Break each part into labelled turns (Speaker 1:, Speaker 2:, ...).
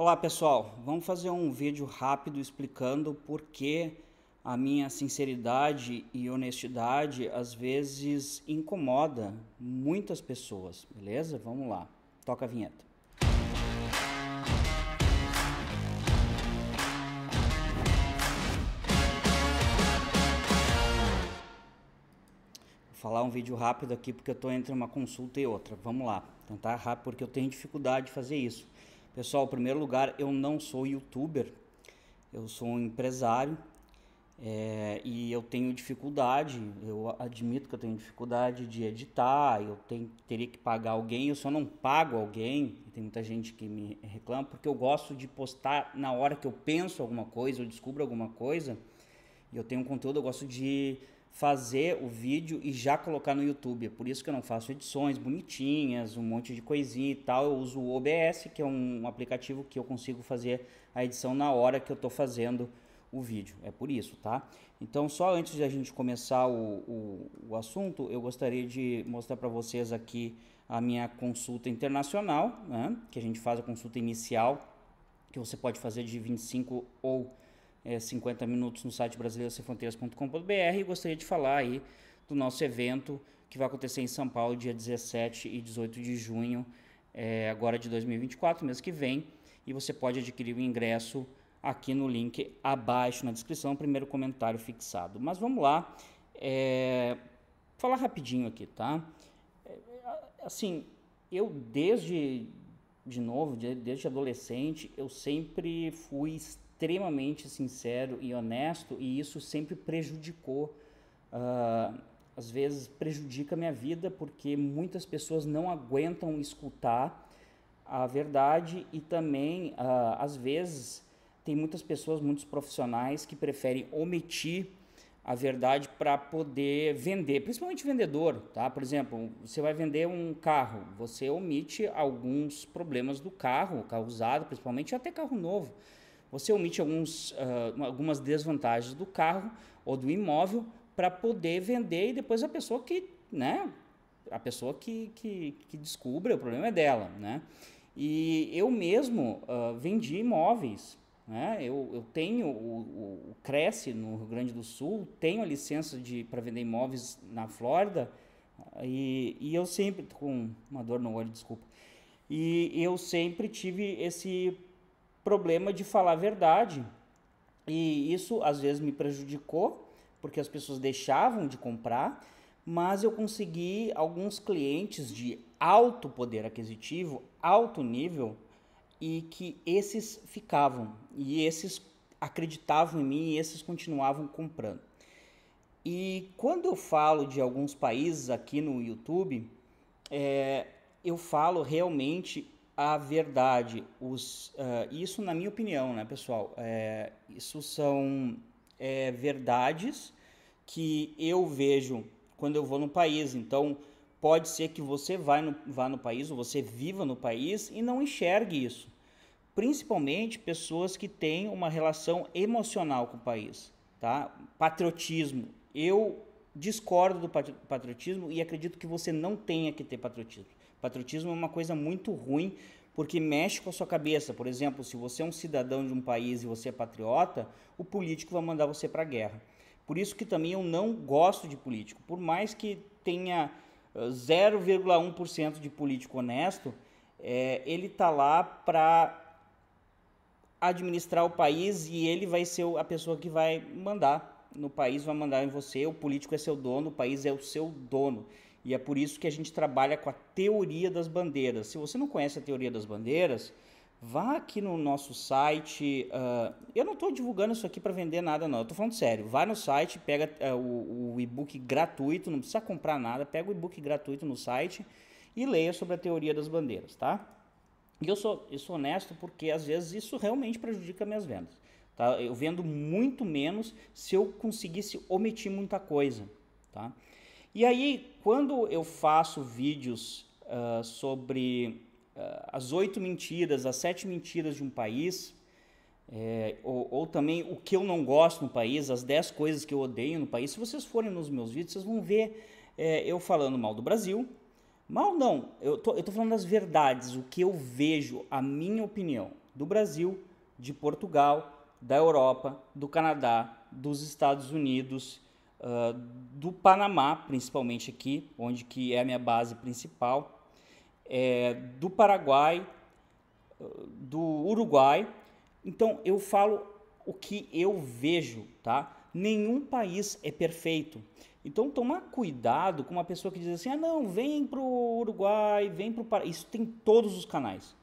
Speaker 1: Olá pessoal, vamos fazer um vídeo rápido explicando por que a minha sinceridade e honestidade às vezes incomoda muitas pessoas, beleza? Vamos lá, toca a vinheta. Vou falar um vídeo rápido aqui porque eu estou entre uma consulta e outra. Vamos lá, tentar rápido porque eu tenho dificuldade de fazer isso. Pessoal, em primeiro lugar, eu não sou youtuber, eu sou um empresário é, e eu tenho dificuldade, eu admito que eu tenho dificuldade de editar, eu tenho, teria que pagar alguém, eu só não pago alguém, tem muita gente que me reclama, porque eu gosto de postar na hora que eu penso alguma coisa, eu descubro alguma coisa, e eu tenho um conteúdo, eu gosto de fazer o vídeo e já colocar no YouTube. É por isso que eu não faço edições bonitinhas, um monte de coisinha e tal. Eu uso o OBS, que é um aplicativo que eu consigo fazer a edição na hora que eu estou fazendo o vídeo. É por isso, tá? Então, só antes de a gente começar o, o, o assunto, eu gostaria de mostrar para vocês aqui a minha consulta internacional, né? que a gente faz a consulta inicial, que você pode fazer de 25 ou é, 50 minutos no site brasileirosemfronteiras.com.br e gostaria de falar aí do nosso evento que vai acontecer em São Paulo dia 17 e 18 de junho, é, agora de 2024, mês que vem. E você pode adquirir o ingresso aqui no link abaixo na descrição, primeiro comentário fixado. Mas vamos lá, é, falar rapidinho aqui, tá? É, assim, eu desde de novo, desde adolescente, eu sempre fui extremamente sincero e honesto e isso sempre prejudicou. Uh, às vezes prejudica a minha vida porque muitas pessoas não aguentam escutar a verdade e também, uh, às vezes, tem muitas pessoas, muitos profissionais que preferem omitir a verdade para poder vender, principalmente vendedor, tá? Por exemplo, você vai vender um carro, você omite alguns problemas do carro, carro usado, principalmente até carro novo você omite alguns, uh, algumas desvantagens do carro ou do imóvel para poder vender e depois a pessoa que, né, a pessoa que, que, que descubra, o problema é dela, né? E eu mesmo uh, vendi imóveis, né? Eu, eu tenho o, o, Cresce no Rio Grande do Sul, tenho a licença de para vender imóveis na Flórida ah, e, e eu sempre com uma dor no olho, desculpa. E eu sempre tive esse problema de falar a verdade. E isso às vezes me prejudicou, porque as pessoas deixavam de comprar, mas eu consegui alguns clientes de alto poder aquisitivo, alto nível, e que esses ficavam, e esses acreditavam em mim e esses continuavam comprando. E quando eu falo de alguns países aqui no YouTube, é, eu falo realmente a verdade. Os, uh, isso, na minha opinião, né, pessoal? É, isso são é, verdades que eu vejo quando eu vou no país. Então, pode ser que você vai no, vá no país ou você viva no país e não enxergue isso. Principalmente pessoas que têm uma relação emocional com o país. Tá? Patriotismo. Eu discordo do patriotismo e acredito que você não tenha que ter patriotismo. Patriotismo é uma coisa muito ruim porque mexe com a sua cabeça. Por exemplo, se você é um cidadão de um país e você é patriota, o político vai mandar você para a guerra. Por isso que também eu não gosto de político. Por mais que tenha 0,1% eh, de político honesto, é, ele está lá para administrar o país e ele vai ser a pessoa que vai mandar no país, vai mandar em você. O político é seu dono, o país é o seu dono. E é por isso que a gente trabalha com a teoria das bandeiras. Se você não conhece a teoria das bandeiras, vá aqui no nosso site. Uh, eu não estou divulgando isso aqui para vender nada, não. Eu estou falando sério. Vá no site, pega uh, o, o e-book gratuito, não precisa comprar nada. Pega o e-book gratuito no site e leia sobre a teoria das bandeiras, tá? E eu sou, eu sou honesto porque às vezes isso realmente prejudica minhas vendas. Tá? Eu vendo muito menos se eu conseguisse omitir muita coisa, tá? E aí, quando eu faço vídeos uh, sobre uh, as oito mentiras, as sete mentiras de um país, é, ou, ou, também o que eu não gosto no país, as dez coisas que eu odeio no país. Se vocês forem nos meus vídeos, vocês vão ver é, eu falando mal do Brasil. Mal não, eu tô, tô falando das verdades, o que eu vejo, a minha opinião do Brasil, de Portugal, da Europa, do Canadá, dos Estados Unidos uh, do Panamá, principalmente aqui, onde que é a minha base principal, é, do Paraguai, ah, do Uruguai. Então eu falo o que eu vejo, tá? Nenhum país é perfeito. Então tomar cuidado com uma pessoa que diz assim, ah não, vem pro Uruguai, vem pro Paraguai. Isso tem todos os canais.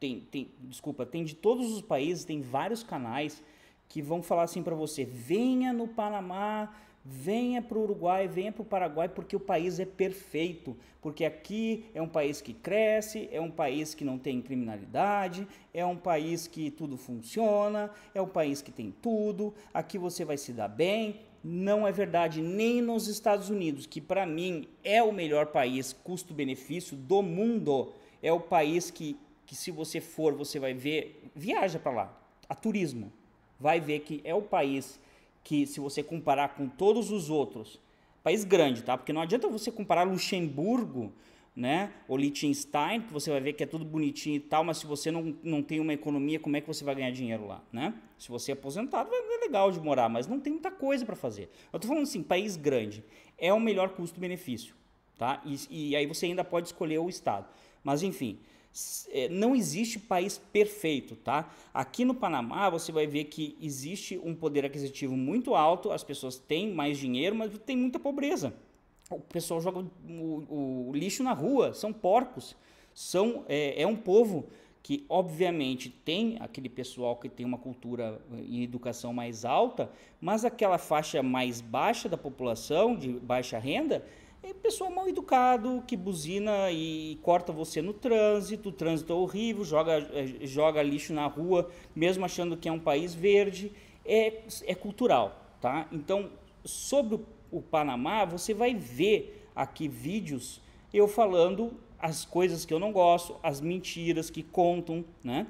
Speaker 1: Tem, tem, desculpa, tem de todos os países, tem vários canais que vão falar assim para você, venha no Panamá, Venha para o Uruguai, venha para o Paraguai, porque o país é perfeito. Porque aqui é um país que cresce, é um país que não tem criminalidade, é um país que tudo funciona, é um país que tem tudo. Aqui você vai se dar bem. Não é verdade, nem nos Estados Unidos, que para mim é o melhor país custo-benefício do mundo. É o país que, que, se você for, você vai ver. Viaja para lá, a turismo. Vai ver que é o país que se você comparar com todos os outros, país grande, tá? Porque não adianta você comparar Luxemburgo, né, ou Liechtenstein, que você vai ver que é tudo bonitinho e tal, mas se você não, não tem uma economia, como é que você vai ganhar dinheiro lá, né? Se você é aposentado, é legal de morar, mas não tem muita coisa para fazer. Eu tô falando assim, país grande é o melhor custo-benefício, tá? E, e aí você ainda pode escolher o estado. Mas enfim, eh, não existe país perfeito, tá? Aqui no Panamá você vai ver que existe um poder aquisitivo muito alto, as pessoas têm mais dinheiro, mas tem muita pobreza. O pessoal joga o, o lixo na rua, são porcos, são é, é um povo que obviamente tem aquele pessoal que tem uma cultura eh, e educação mais alta, mas aquela faixa mais baixa da população de baixa renda é pessoal mal educado que buzina e corta você no trânsito, o trânsito é horrível, joga, eh, joga lixo na rua, mesmo achando que é um país verde. É, é cultural, tá? Então, sobre o Panamá, você vai ver aqui vídeos eu falando as coisas que eu não gosto, as mentiras que contam, né?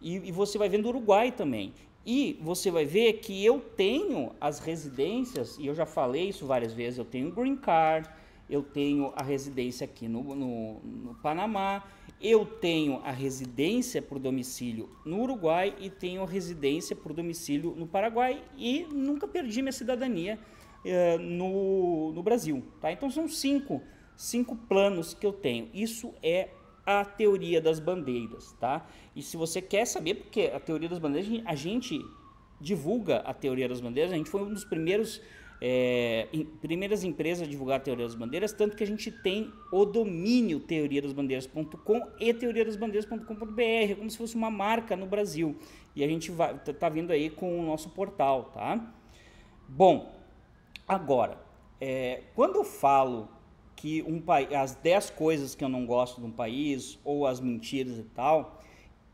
Speaker 1: E, e você vai vendo o Uruguai também. E você vai ver que eu tenho as residências, e eu já falei isso várias vezes, eu tenho green card, eu tenho a residência aqui no, no, no Panamá, eu tenho a residência por domicílio no Uruguai e tenho a residência por domicílio no Paraguai e nunca perdi minha cidadania eh, no, no Brasil. Tá? Então são cinco, cinco planos que eu tenho. Isso é a teoria das bandeiras, tá? E se você quer saber, porque a teoria das bandeiras, a gente divulga a teoria das bandeiras, a gente foi um dos primeiros é, em, primeiras empresas a divulgar a Teoria das Bandeiras, tanto que a gente tem o domínio teoriadasbandeiras.com e teoriadasbandeiras.com.br, é como se fosse uma marca no Brasil. E a gente vai, tá, tá vindo aí com o nosso portal, tá? Bom, agora, é, quando eu falo que um país, as 10 coisas que eu não gosto de um país, ou as mentiras e tal,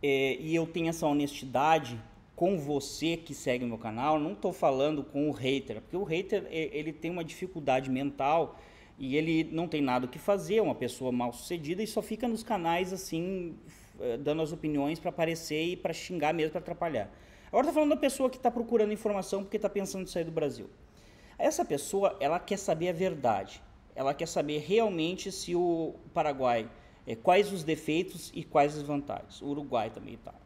Speaker 1: é, e eu tenho essa honestidade com você que segue o meu canal, não estou falando com o hater, porque o hater ele tem uma dificuldade mental e ele não tem nada o que fazer, é uma pessoa mal sucedida e só fica nos canais assim, eh, dando as opiniões para aparecer e para xingar mesmo, para atrapalhar. Agora estou falando da pessoa que está procurando informação porque está pensando em sair do Brasil. Essa pessoa, ela quer saber a verdade. Ela quer saber realmente se o Paraguai, é, quais os defeitos e quais as vantagens. O Uruguai também e tá. tal.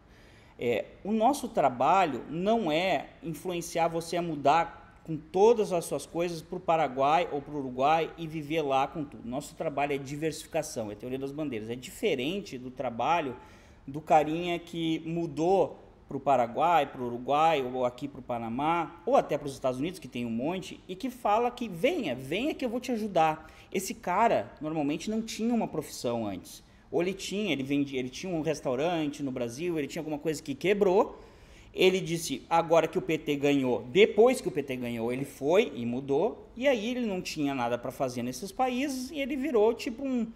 Speaker 1: É, o nosso trabalho não é influenciar você a mudar com todas as suas coisas para o Paraguai ou para o Uruguai e viver lá com tudo. Nosso trabalho é diversificação, é teoria das bandeiras. É diferente do trabalho do carinha que mudou para o Paraguai, para o Uruguai ou aqui para o Panamá ou até para os Estados Unidos, que tem um monte, e que fala que venha, venha que eu vou te ajudar. Esse cara normalmente não tinha uma profissão antes ou ele tinha, ele vendia, ele tinha um restaurante no Brasil, ele tinha alguma coisa que quebrou. Ele disse, agora que o PT ganhou, depois que o PT ganhou, ele foi e mudou, e aí ele não tinha nada para fazer nesses países e ele virou tipo um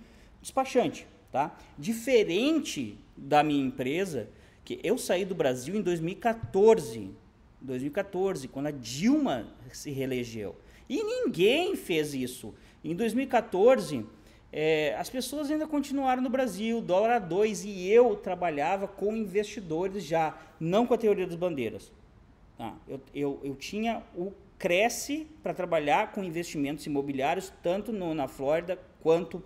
Speaker 1: despachante, tá? Diferente da minha empresa, que eu saí do Brasil em 2014, 2014, quando a Dilma se reelegeu. E ninguém fez isso. Em 2014, é, as pessoas ainda continuaram no Brasil, dólar a dois, e eu trabalhava com investidores já, não com a teoria das bandeiras. Ah, eu, eu, eu tinha o Cresce para trabalhar com investimentos imobiliários, tanto no, na Flórida quanto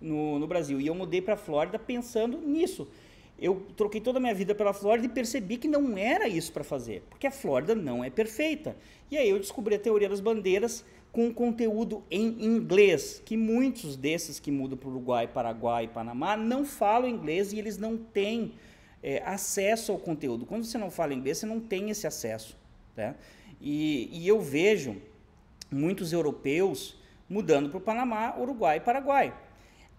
Speaker 1: no, no Brasil. E eu mudei para a Flórida pensando nisso. Eu troquei toda a minha vida pela Flórida e percebi que não era isso para fazer, porque a Flórida não é perfeita. E aí eu descobri a teoria das bandeiras com conteúdo em inglês, que muitos desses que mudam para o Uruguai, Paraguai e Panamá não falam inglês e eles não têm é, acesso ao conteúdo. Quando você não fala inglês, você não tem esse acesso. Tá? E, e eu vejo muitos europeus mudando para o Panamá, Uruguai e Paraguai.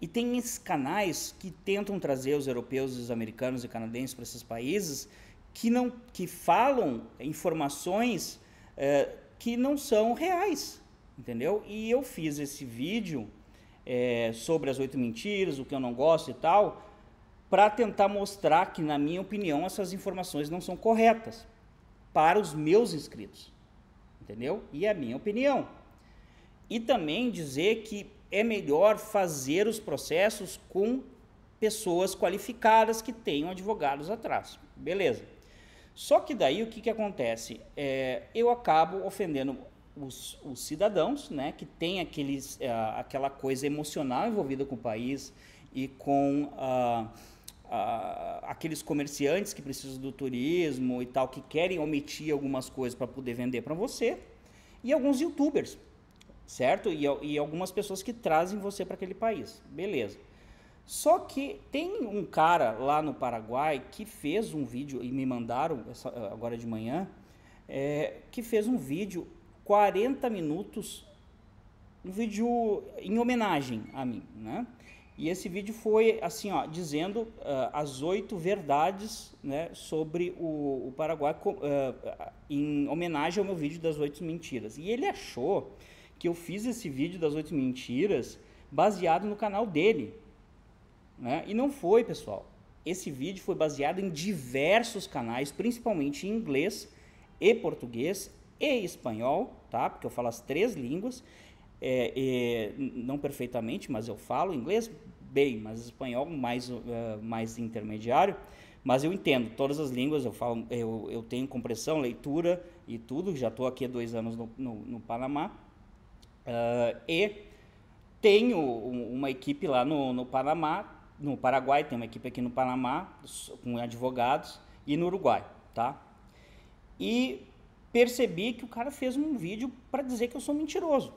Speaker 1: E tem esses canais que tentam trazer os europeus, os americanos e canadenses para esses países que não que falam informações é, que não são reais entendeu? E eu fiz esse vídeo é, sobre as oito mentiras, o que eu não gosto e tal, para tentar mostrar que, na minha opinião, essas informações não são corretas para os meus inscritos, entendeu? E é a minha opinião. E também dizer que é melhor fazer os processos com pessoas qualificadas que tenham advogados atrás, beleza? Só que daí o que, que acontece? É, eu acabo ofendendo os, os cidadãos, né, que têm aqueles, uh, aquela coisa emocional envolvida com o país e com uh, aqueles comerciantes que precisam do turismo e tal, que querem omitir algumas coisas para poder vender para você, e alguns youtubers, certo? E, e algumas pessoas que trazem você para aquele país. Beleza. Só que tem um cara lá no Paraguai que fez um vídeo, e me mandaram essa, agora de manhã, é, que fez um vídeo 40 minutos, um vídeo em homenagem a mim, né? E esse vídeo foi assim, ó, dizendo uh, as oito verdades né, sobre o, o Paraguai uh, em homenagem ao meu vídeo das oito mentiras. E ele achou que eu fiz esse vídeo das oito mentiras baseado no canal dele. Né? E não foi, pessoal. Esse vídeo foi baseado em diversos canais, principalmente em inglês e português e espanhol, tá? Porque eu falo as três línguas, é, é, não perfeitamente, mas eu falo inglês bem, mas espanhol mais, uh, mais intermediário. Mas eu entendo todas as línguas, eu, falo, eu, eu tenho compreensão, leitura e tudo. Já estou aqui há dois anos no, no, no Panamá. Uh, e tenho uma equipe lá no, no Panamá, no Paraguai, tem uma equipe aqui no Panamá com advogados e no Uruguai, tá? E percebi que o cara fez um vídeo para dizer que eu sou mentiroso.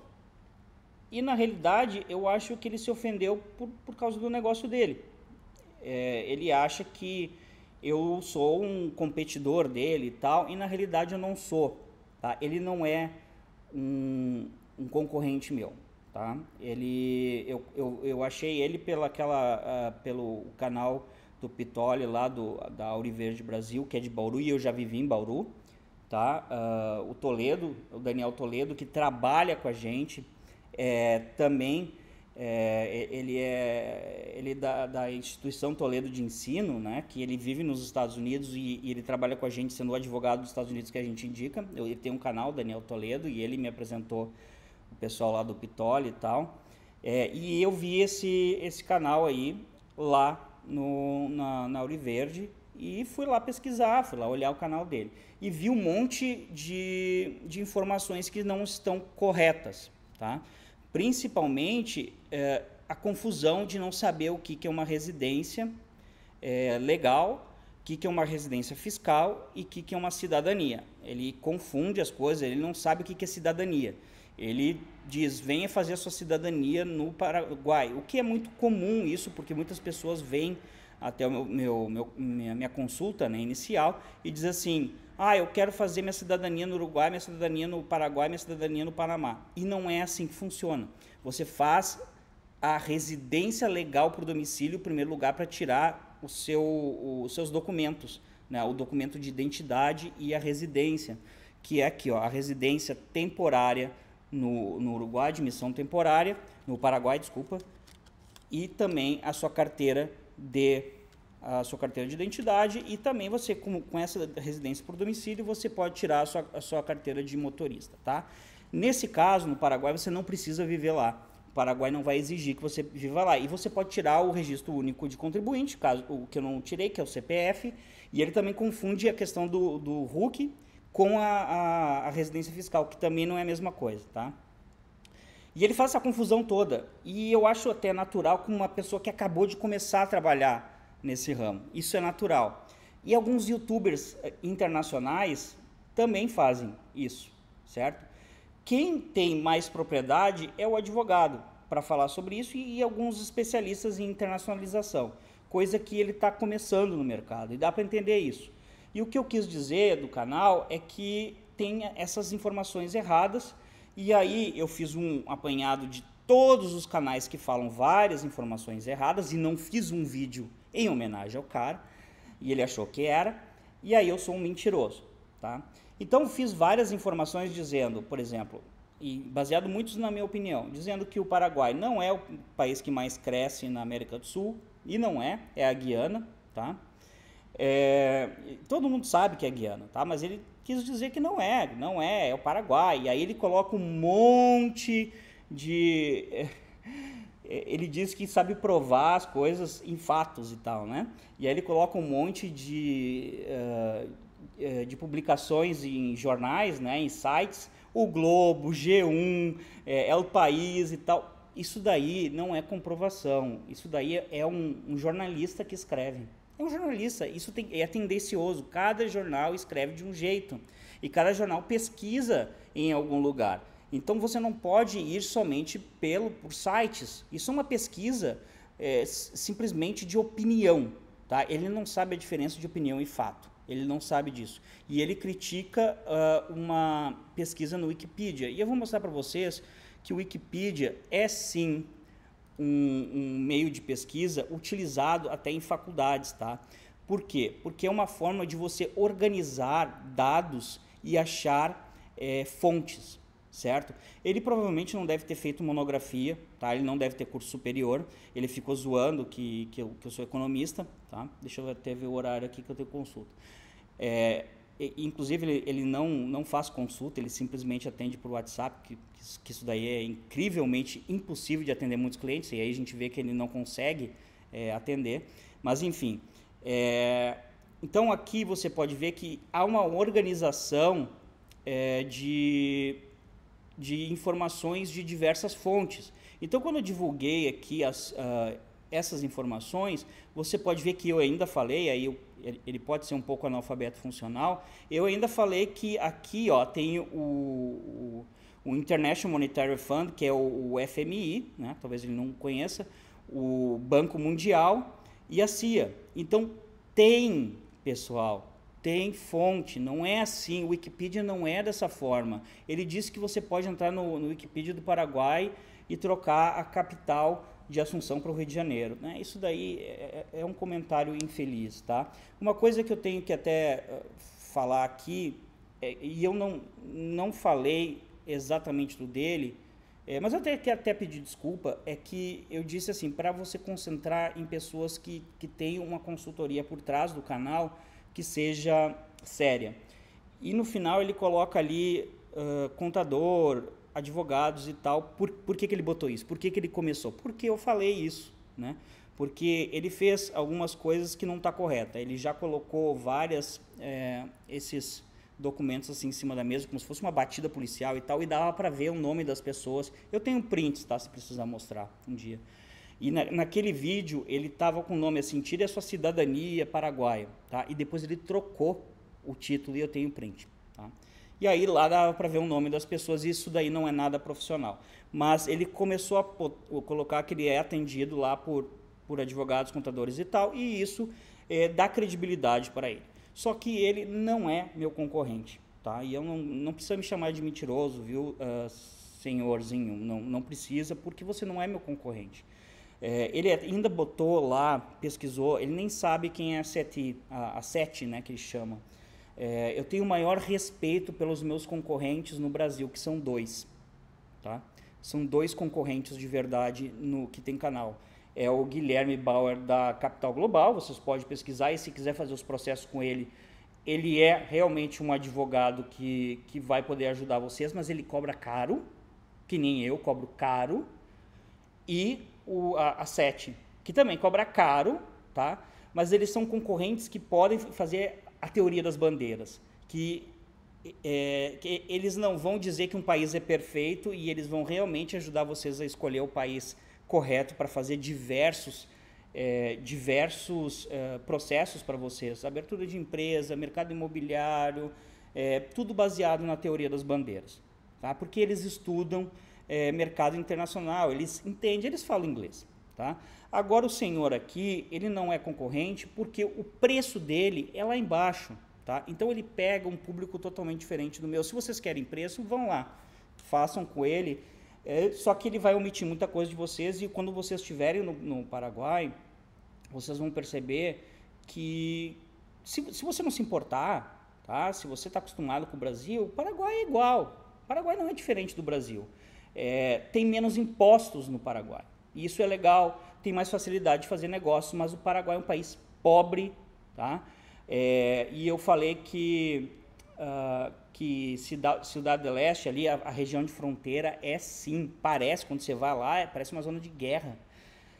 Speaker 1: E na realidade, eu acho que ele se ofendeu por, por causa do negócio dele. É, ele acha que eu sou um competidor dele e tal, e na realidade eu não sou. Tá? Ele não é um, um concorrente meu. Tá? Ele, eu, eu, eu achei ele pela, aquela, uh, pelo canal do Pitoli lá do, da Auriverde Brasil, que é de Bauru, e eu já vivi em Bauru tá? Uh, o Toledo, o Daniel Toledo, que trabalha com a gente, é, também é, ele é ele é da, da instituição Toledo de Ensino, né? Que ele vive nos Estados Unidos e, e ele trabalha com a gente sendo o advogado dos Estados Unidos que a gente indica. Eu, ele tem um canal, Daniel Toledo, e ele me apresentou o pessoal lá do Pitoli e tal. É, e eu vi esse, esse canal aí lá no, na, na Verde e fui lá pesquisar, fui lá olhar o canal dele. E vi um monte de, de informações que não estão corretas, tá? Principalmente é, a confusão de não saber o que, que é uma residência é, legal, o que, que é uma residência fiscal e o que, que é uma cidadania. Ele confunde as coisas, ele não sabe o que, que é cidadania. Ele diz: venha fazer a sua cidadania no Paraguai, o que é muito comum isso, porque muitas pessoas vêm até o meu, meu, minha, minha, consulta né, inicial e diz assim: ah, eu quero fazer minha cidadania no Uruguai, minha cidadania no Paraguai, minha cidadania no Panamá. E não é assim que funciona. Você faz a residência legal para o domicílio, em primeiro lugar, para tirar o seu, o, os seus documentos, né, o documento de identidade e a residência, que é aqui, ó, a residência temporária no, no Uruguai, admissão temporária, no Paraguai, desculpa, e também a sua carteira de a sua carteira de identidade e também você, com, com essa residência por domicílio, você pode tirar a sua, a sua carteira de motorista, tá? Nesse caso, no Paraguai, você não precisa viver lá. O Paraguai não vai exigir que você viva lá. E você pode tirar o registro único de contribuinte, caso o que eu não tirei, que é o CPF, e ele também confunde a questão do, do RUC com a, a, a residência fiscal, que também não é a mesma coisa, tá? E ele faz essa confusão toda. E eu acho até natural com uma pessoa que acabou de começar a trabalhar nesse ramo. Isso é natural. E alguns youtubers eh, internacionais também fazem isso, certo? Quem tem mais propriedade é o advogado para falar sobre isso e, alguns especialistas em internacionalização, coisa que ele está começando no mercado e dá para entender isso. E o que eu quis dizer do canal é que tem essas informações erradas e aí eu fiz um apanhado de todos os canais que falam várias informações erradas e não fiz um vídeo em homenagem ao cara. E ele achou que era. E aí eu sou um mentiroso, tá? Então fiz várias informações dizendo, por exemplo, e baseado muitos na minha opinião, dizendo que o Paraguai não é o país que mais cresce na América do Sul e não é, é a Guiana, tá? É, todo mundo sabe que é Guiana, tá? Mas ele quis dizer que não é, não é, é o Paraguai. E aí ele coloca um monte de. Ele diz que sabe provar as coisas em fatos e tal, né? E aí ele coloca um monte de, eh, eh, de publicações em jornais, né, em sites, o Globo, G1, é, eh, El País e tal. Isso daí não é comprovação, isso daí é um, um jornalista que escreve. É um jornalista, isso tem, é tendencioso. Cada jornal escreve de um jeito e cada jornal pesquisa em algum lugar. Então você não pode ir somente pelo por sites. Isso é uma pesquisa é, simplesmente de opinião, tá? Ele não sabe a diferença de opinião e fato. Ele não sabe disso. E ele critica uh, uma pesquisa no Wikipedia. E eu vou mostrar para vocês que o Wikipedia é sim um, um meio de pesquisa utilizado até em faculdades, tá? Por quê? Porque é uma forma de você organizar dados e achar é, fontes, certo? Ele provavelmente não deve ter feito monografia, tá? Ele não deve ter curso superior. Ele ficou zoando que, que, eu, que eu sou economista, tá? Deixa eu até ver o horário aqui que eu tenho consulta. É, inclusive ele, ele, não, não faz consulta, ele simplesmente atende por WhatsApp, que, que, isso daí é incrivelmente impossível de atender muitos clientes, e aí a gente vê que ele não consegue é, atender. Mas enfim, é, então aqui você pode ver que há uma organização é, de, de informações de diversas fontes. Então quando eu divulguei aqui as... Uh, essas informações, você pode ver que eu ainda falei, aí eu, ele pode ser um pouco analfabeto funcional, eu ainda falei que aqui ó, tem o, o, International Monetary Fund, que é o, o FMI, né? talvez ele não conheça, o Banco Mundial e a CIA. Então tem, pessoal, tem fonte, não é assim. O Wikipedia não é dessa forma. Ele disse que você pode entrar no, no Wikipedia do Paraguai e trocar a capital de Assunção para o Rio de Janeiro. Né? Isso daí é, é, é, um comentário infeliz. Tá? Uma coisa que eu tenho que até eh, falar aqui, é, e eu não, não falei exatamente do dele, é, mas eu até que até pedir desculpa, é que eu disse assim, para você concentrar em pessoas que, que têm uma consultoria por trás do canal que seja séria. E no final ele coloca ali uh, contador, advogados e tal. Por, por que, que ele botou isso? Por que, que ele começou? Porque eu falei isso, né? Porque ele fez algumas coisas que não está correta. Ele já colocou várias é, esses documentos assim em cima da mesa, como se fosse uma batida policial e tal, e dava para ver o nome das pessoas. Eu tenho prints, tá? Se precisar mostrar um dia. E na, naquele vídeo ele tava com o nome assim, tire a sua cidadania paraguaia, tá? E depois ele trocou o título e eu tenho print, tá? E aí lá dava para ver o nome das pessoas, e isso daí não é nada profissional. Mas ele começou a colocar que ele é atendido lá por, por advogados, contadores e tal, e isso é, dá credibilidade para ele. Só que ele não é meu concorrente, tá? E eu não, não precisa me chamar de mentiroso, viu, uh, senhorzinho? Não, não precisa, porque você não é meu concorrente. É, ele ainda botou lá, pesquisou, ele nem sabe quem é a Sete, a, a Sete né, que ele chama. É, eu tenho o maior respeito pelos meus concorrentes no Brasil, que são dois. Tá? São dois concorrentes de verdade no que tem canal. É o Guilherme Bauer da Capital Global, vocês podem pesquisar e se quiser fazer os processos com ele, ele é realmente um advogado que, que vai poder ajudar vocês, mas ele cobra caro, que nem eu cobro caro, e o, a, a que também cobra caro, tá? mas eles são concorrentes que podem fazer a teoria das bandeiras, que, é, que eles não vão dizer que um país é perfeito e eles vão realmente ajudar vocês a escolher o país correto para fazer diversos é, diversos é, processos para vocês, abertura de empresa, mercado imobiliário, é, tudo baseado na teoria das bandeiras, tá? Porque eles estudam é, mercado internacional, eles entendem, eles falam inglês. Tá? Agora o senhor aqui, ele não é concorrente porque o preço dele é lá embaixo. Tá? Então ele pega um público totalmente diferente do meu. Se vocês querem preço, vão lá, façam com ele. É, só que ele vai omitir muita coisa de vocês e quando vocês estiverem no, no Paraguai, vocês vão perceber que se, se você não se importar, tá? se você está acostumado com o Brasil, o Paraguai é igual. O Paraguai não é diferente do Brasil. É, tem menos impostos no Paraguai. E isso é legal, tem mais facilidade de fazer negócio, mas o Paraguai é um país pobre, tá? É, e eu falei que, uh, que Cidade, Cidade do Leste, ali, a, a, região de fronteira, é sim, parece, quando você vai lá, é, parece uma zona de guerra.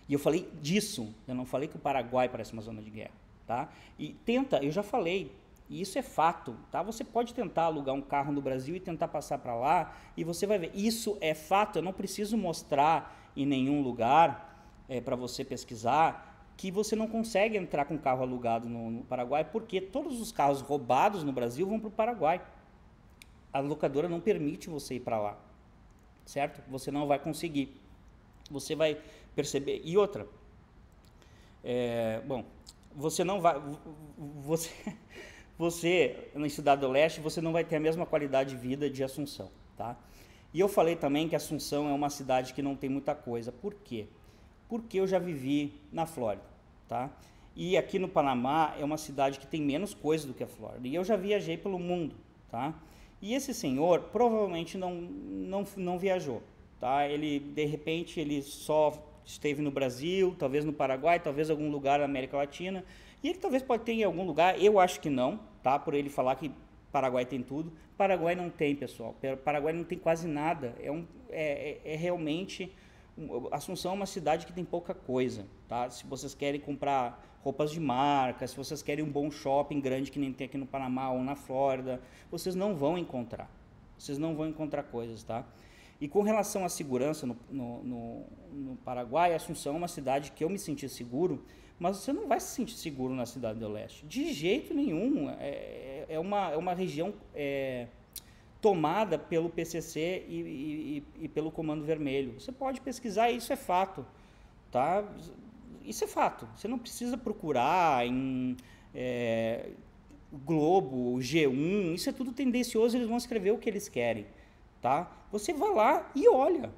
Speaker 1: E eu falei disso, eu não falei que o Paraguai parece uma zona de guerra, tá? E tenta, eu já falei, e isso é fato, tá? Você pode tentar alugar um carro no Brasil e tentar passar para lá e você vai ver. Isso é fato, eu não preciso mostrar em nenhum lugar é, eh, para você pesquisar que você não consegue entrar com carro alugado no, no Paraguai, porque todos os carros roubados no Brasil vão para o Paraguai. A locadora não permite você ir para lá, certo? Você não vai conseguir. Você vai perceber. E outra, é, bom, você não vai. Você. você, na Cidade do Leste, você não vai ter a mesma qualidade de vida de Assunção, tá? E eu falei também que Assunção é uma cidade que não tem muita coisa. Por quê? Porque eu já vivi na Flórida, tá? E aqui no Panamá é uma cidade que tem menos coisa do que a Flórida. E eu já viajei pelo mundo, tá? E esse senhor provavelmente não, não, não viajou, tá? Ele, de repente, ele só esteve no Brasil, talvez no Paraguai, talvez em algum lugar da América Latina, e ele talvez pode ter em algum lugar, eu acho que não, tá? Por ele falar que Paraguai tem tudo. Paraguai não tem, pessoal. Paraguai não tem quase nada. É, um, é, é, é realmente. Assunção é uma cidade que tem pouca coisa, tá? Se vocês querem comprar roupas de marca, se vocês querem um bom shopping grande que nem tem aqui no Panamá ou na Flórida, vocês não vão encontrar. Vocês não vão encontrar coisas, tá? E com relação à segurança no, no, no, no Paraguai, Assunção é uma cidade que eu me senti seguro mas você não vai se sentir seguro na cidade do leste. De jeito nenhum. É, é, uma, é uma região é, tomada pelo PCC e, e, e, pelo Comando Vermelho. Você pode pesquisar, isso é fato. Tá? Isso é fato. Você não precisa procurar em é, Globo, G1. Isso é tudo tendencioso, eles vão escrever o que eles querem. Tá? Você vai lá e olha.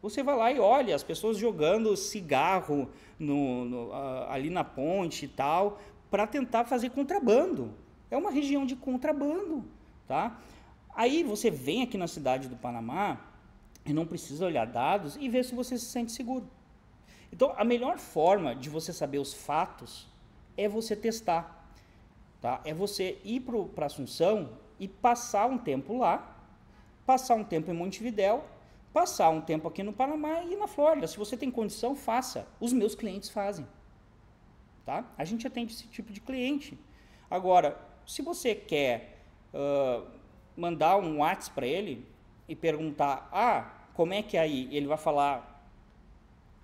Speaker 1: Você vai lá e olha as pessoas jogando cigarro no, no, ali na ponte e tal, para tentar fazer contrabando. É uma região de contrabando, tá? Aí você vem aqui na cidade do Panamá e não precisa olhar dados e ver se você se sente seguro. Então, a melhor forma de você saber os fatos é você testar, tá? É você ir para Assunção e passar um tempo lá, passar um tempo em Montevidéu passar um tempo aqui no Panamá e na Flórida. Se você tem condição, faça. Os meus clientes fazem. Tá? A gente atende esse tipo de cliente. Agora, se você quer uh, mandar um WhatsApp para ele e perguntar, ah, como é que é aí? Ele vai falar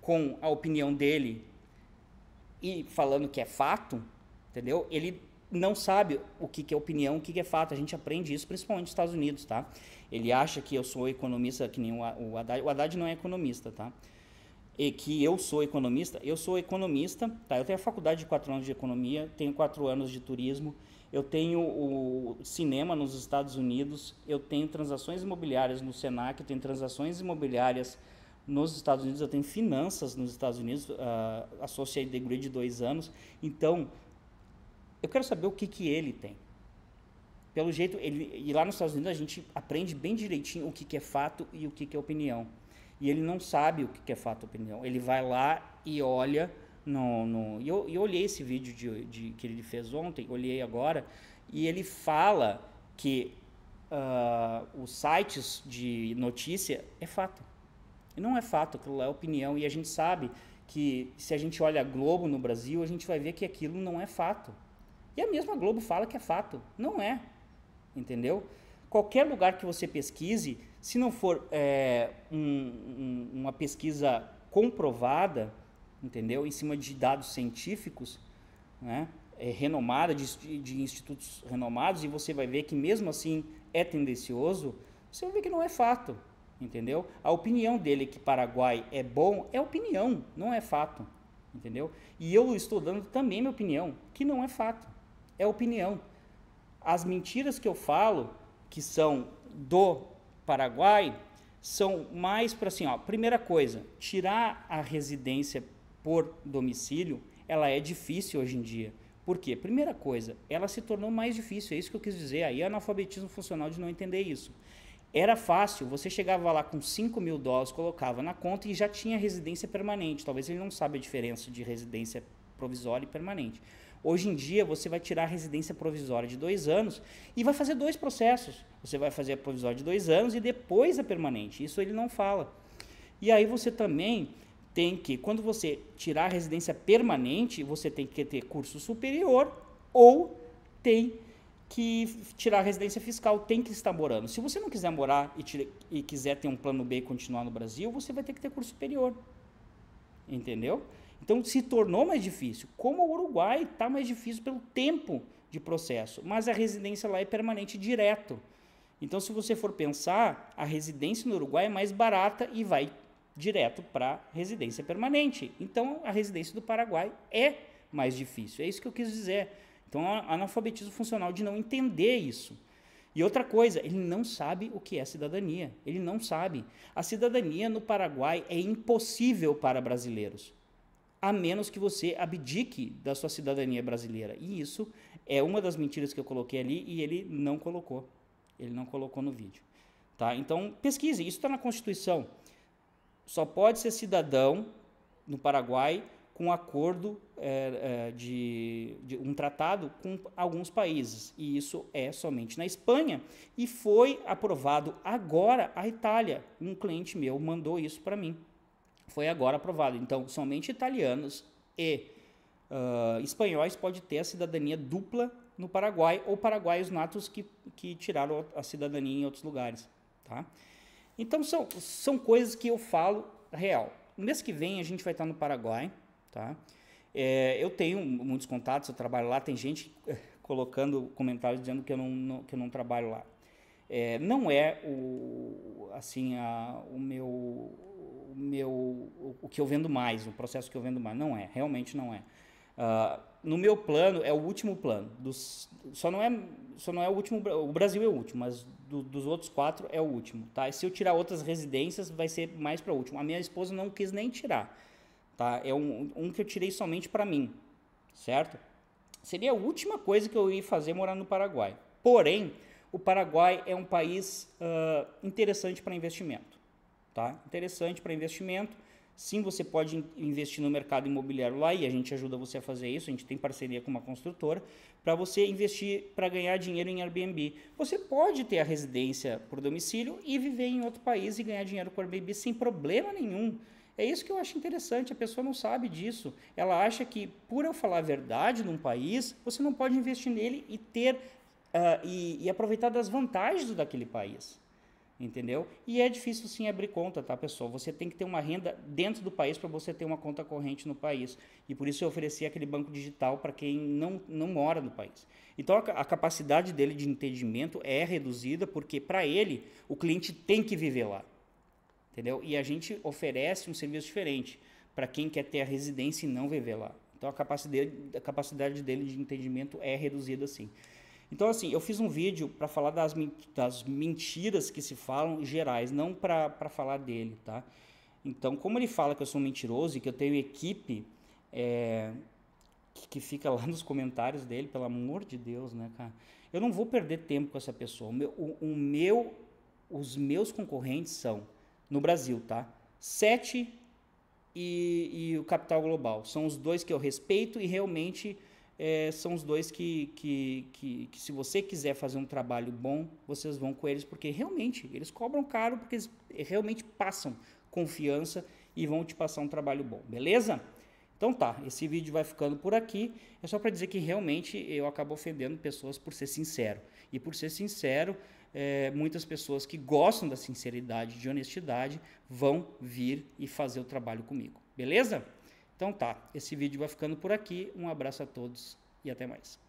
Speaker 1: com a opinião dele e falando que é fato, entendeu? Ele não sabe o que, que é opinião, o que, que, é fato. A gente aprende isso principalmente nos Estados Unidos, tá? Ele acha que eu sou economista, que nem o Haddad. O Haddad não é economista, tá? E que eu sou economista. Eu sou economista, tá? Eu tenho a faculdade de quatro anos de economia, tenho quatro anos de turismo, eu tenho o cinema nos Estados Unidos, eu tenho transações imobiliárias no Senac, eu tenho transações imobiliárias nos Estados Unidos, eu tenho finanças nos Estados Unidos, uh, ah, associei degree de dois anos. Então, eu quero saber o que, que ele tem. Pelo jeito, ele, e lá nos Estados Unidos a gente aprende bem direitinho o que, que é fato e o que, que é opinião. E ele não sabe o que, que é fato e opinião. Ele vai lá e olha no, no, e eu, eu, olhei esse vídeo de, de, que ele fez ontem, olhei agora, e ele fala que uh, os sites de notícia é fato. E não é fato, aquilo lá é opinião. E a gente sabe que se a gente olha Globo no Brasil, a gente vai ver que aquilo não é fato. E a mesma Globo fala que é fato. Não é. Entendeu? Qualquer lugar que você pesquise, se não for é, um, um, uma pesquisa comprovada, entendeu? Em cima de dados científicos, né? É renomada, de, de institutos renomados, e você vai ver que mesmo assim é tendencioso, você vai ver que não é fato, entendeu? A opinião dele que Paraguai é bom é opinião, não é fato, entendeu? E eu estou dando também minha opinião, que não é fato é opinião. As mentiras que eu falo, que são do Paraguai, são mais para assim, ó, primeira coisa, tirar a residência por domicílio, ela é difícil hoje em dia. Por quê? Primeira coisa, ela se tornou mais difícil, é isso que eu quis dizer. Aí é analfabetismo funcional de não entender isso. Era fácil, você chegava lá com 5 mil dólares, colocava na conta e já tinha residência permanente. Talvez ele não saiba a diferença de residência provisória e permanente. Hoje em dia, você vai tirar a residência provisória de dois anos e vai fazer dois processos. Você vai fazer a provisória de dois anos e depois a permanente. Isso ele não fala. E aí você também tem que, quando você tirar a residência permanente, você tem que ter curso superior ou tem que tirar a residência fiscal, tem que estar morando. Se você não quiser morar e, e quiser ter um plano B e continuar no Brasil, você vai ter que ter curso superior. Entendeu? Então se tornou mais difícil. Como o Uruguai está mais difícil pelo tempo de processo, mas a residência lá é permanente direto. Então, se você for pensar, a residência no Uruguai é mais barata e vai direto para residência permanente. Então, a residência do Paraguai é mais difícil. É isso que eu quis dizer. Então, analfabetismo funcional de não entender isso. E outra coisa, ele não sabe o que é cidadania. Ele não sabe. A cidadania no Paraguai é impossível para brasileiros a menos que você abdique da sua cidadania brasileira. E isso é uma das mentiras que eu coloquei ali e ele não colocou. Ele não colocou no vídeo. Tá? Então, pesquise, isso está na Constituição. Só pode ser cidadão no Paraguai com acordo é, é, de, de, um tratado com alguns países. E isso é somente na Espanha. E foi aprovado agora a Itália. Um cliente meu mandou isso para mim foi agora aprovado. Então, somente italianos e uh, espanhóis podem ter a cidadania dupla no Paraguai ou paraguaios natos que, que tiraram a cidadania em outros lugares. Tá? Então, são, são coisas que eu falo real. No mês que vem, a gente vai estar no Paraguai. Tá? É, eu tenho muitos contatos, eu trabalho lá, tem gente colocando comentários dizendo que eu não, não que eu não trabalho lá. É, não é o, assim, a, o meu o meu o, que eu vendo mais, o processo que eu vendo mais. Não é, realmente não é. Uh, no meu plano, é o último plano. Dos, só, não é, só não é o último. O Brasil é o último, mas do, dos outros quatro é o último. Tá? E se eu tirar outras residências, vai ser mais para o último. A minha esposa não quis nem tirar. Tá? É um, um que eu tirei somente para mim, certo? Seria a última coisa que eu ia fazer morar no Paraguai. Porém, o Paraguai é um país uh, interessante para investimento. Tá? Interessante para investimento. Sim, você pode investir no mercado imobiliário lá e a gente ajuda você a fazer isso. A gente tem parceria com uma construtora para você investir para ganhar dinheiro em Airbnb. Você pode ter a residência por domicílio e viver em outro país e ganhar dinheiro com Airbnb sem problema nenhum. É isso que eu acho interessante. A pessoa não sabe disso. Ela acha que por eu falar a verdade num país, você não pode investir nele e ter uh, e, e aproveitar das vantagens daquele país entendeu? E é difícil sim abrir conta, tá, pessoal? Você tem que ter uma renda dentro do país para você ter uma conta corrente no país. E por isso eu ofereci aquele banco digital para quem não, não mora no país. Então a, a capacidade dele de entendimento é reduzida porque para ele o cliente tem que viver lá. Entendeu? E a gente oferece um serviço diferente para quem quer ter a residência e não viver lá. Então a capacidade, a capacidade dele de entendimento é reduzida sim. Então, assim, eu fiz um vídeo para falar das, das mentiras que se falam gerais, não para falar dele, tá? Então, como ele fala que eu sou um mentiroso e que eu tenho equipe é, que, que, fica lá nos comentários dele, pelo amor de Deus, né, cara? Eu não vou perder tempo com essa pessoa. O meu, o, o meu os meus concorrentes são, no Brasil, tá? Sete e, e o Capital Global. São os dois que eu respeito e realmente é, são os dois que, que, que, que, se você quiser fazer um trabalho bom, vocês vão com eles, porque realmente eles cobram caro, porque eles realmente passam confiança e vão te passar um trabalho bom, beleza? Então tá, esse vídeo vai ficando por aqui. É só para dizer que realmente eu acabo ofendendo pessoas por ser sincero. E por ser sincero, é, muitas pessoas que gostam da sinceridade, de honestidade, vão vir e fazer o trabalho comigo, beleza? Então tá, esse vídeo vai ficando por aqui. Um abraço a todos e até mais.